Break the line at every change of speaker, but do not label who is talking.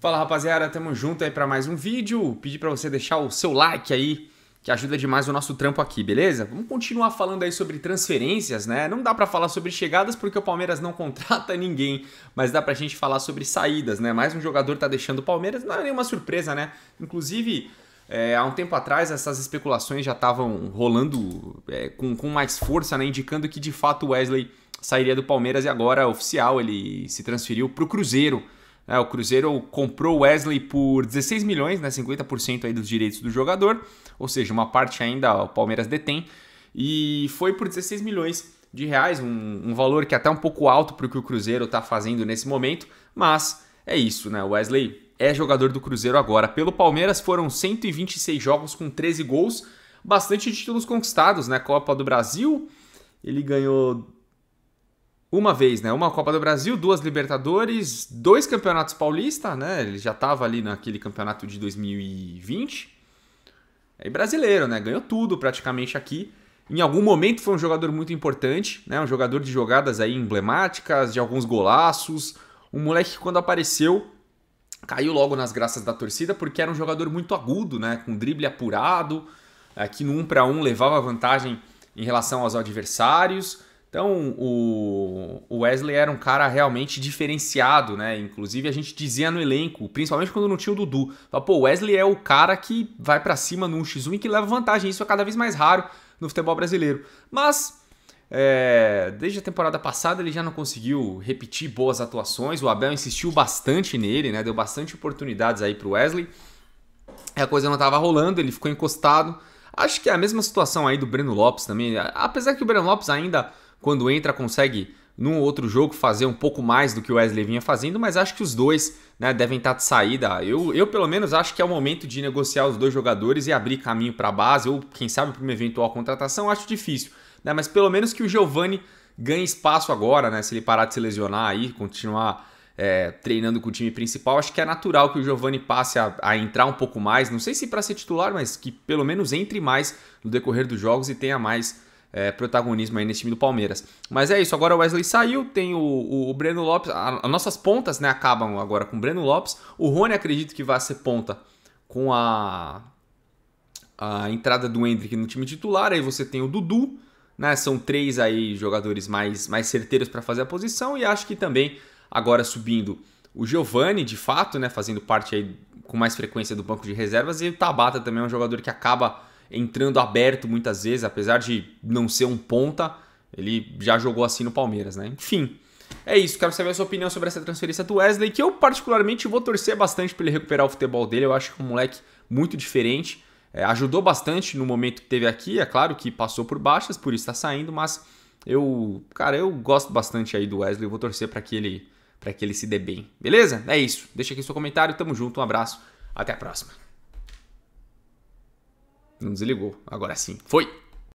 Fala rapaziada, tamo junto aí para mais um vídeo. Pedi para você deixar o seu like aí, que ajuda demais o nosso trampo aqui, beleza? Vamos continuar falando aí sobre transferências, né? Não dá para falar sobre chegadas porque o Palmeiras não contrata ninguém, mas dá pra gente falar sobre saídas, né? Mais um jogador tá deixando o Palmeiras, não é nenhuma surpresa, né? Inclusive, é, há um tempo atrás essas especulações já estavam rolando é, com, com mais força, né? Indicando que de fato o Wesley sairia do Palmeiras e agora oficial ele se transferiu pro Cruzeiro. É, o Cruzeiro comprou Wesley por 16 milhões, né, 50% aí dos direitos do jogador, ou seja, uma parte ainda o Palmeiras detém, e foi por 16 milhões de reais, um, um valor que é até um pouco alto para o que o Cruzeiro está fazendo nesse momento, mas é isso, né? Wesley é jogador do Cruzeiro agora. Pelo Palmeiras foram 126 jogos com 13 gols, bastante títulos conquistados, né? Copa do Brasil, ele ganhou uma vez, né? Uma Copa do Brasil, duas Libertadores, dois Campeonatos Paulista, né? Ele já estava ali naquele campeonato de 2020. É, e brasileiro, né? Ganhou tudo praticamente aqui. Em algum momento foi um jogador muito importante, né? Um jogador de jogadas aí emblemáticas, de alguns golaços. Um moleque que quando apareceu caiu logo nas graças da torcida porque era um jogador muito agudo, né? Com drible apurado, é, que no um para um levava vantagem em relação aos adversários então, o Wesley era um cara realmente diferenciado, né? Inclusive, a gente dizia no elenco, principalmente quando não tinha o Dudu, fala, pô, o Wesley é o cara que vai para cima no 1x1 e que leva vantagem. Isso é cada vez mais raro no futebol brasileiro. Mas, é, desde a temporada passada, ele já não conseguiu repetir boas atuações. O Abel insistiu bastante nele, né? Deu bastante oportunidades aí pro Wesley. A coisa não estava rolando, ele ficou encostado. Acho que é a mesma situação aí do Breno Lopes também. Apesar que o Breno Lopes ainda quando entra, consegue num outro jogo fazer um pouco mais do que o Wesley vinha fazendo, mas acho que os dois né, devem estar tá de saída. Eu, eu, pelo menos, acho que é o momento de negociar os dois jogadores e abrir caminho para a base, ou quem sabe para uma eventual contratação, acho difícil. Né? Mas pelo menos que o Giovani ganhe espaço agora, né? Se ele parar de se lesionar aí, continuar é, treinando com o time principal, acho que é natural que o Giovani passe a, a entrar um pouco mais. Não sei se para ser titular, mas que pelo menos entre mais no decorrer dos jogos e tenha mais é, protagonismo aí nesse time do Palmeiras. Mas é isso, agora o Wesley saiu, tem o, o, o Breno Lopes, as nossas pontas né, acabam agora com o Breno Lopes. O Rony acredito que vai ser ponta com a, a entrada do Hendrick no time titular, aí você tem o Dudu, né, são três aí jogadores mais, mais certeiros para fazer a posição e acho que também agora subindo o Giovani, de fato, né, fazendo parte aí com mais frequência do banco de reservas e o Tabata também é um jogador que acaba entrando aberto muitas vezes, apesar de não ser um ponta, ele já jogou assim no Palmeiras, né? Enfim. É isso, quero saber a sua opinião sobre essa transferência do Wesley, que eu particularmente vou torcer bastante para ele recuperar o futebol dele. Eu acho que é um moleque muito diferente. É, ajudou bastante no momento que teve aqui, é claro que passou por baixas, por isso está saindo, mas eu, cara, eu gosto bastante aí do Wesley, vou torcer para que ele para que ele se dê bem. Beleza? É isso. Deixa aqui seu comentário, tamo junto, um abraço, até a próxima. Não desligou. Agora sim. Foi!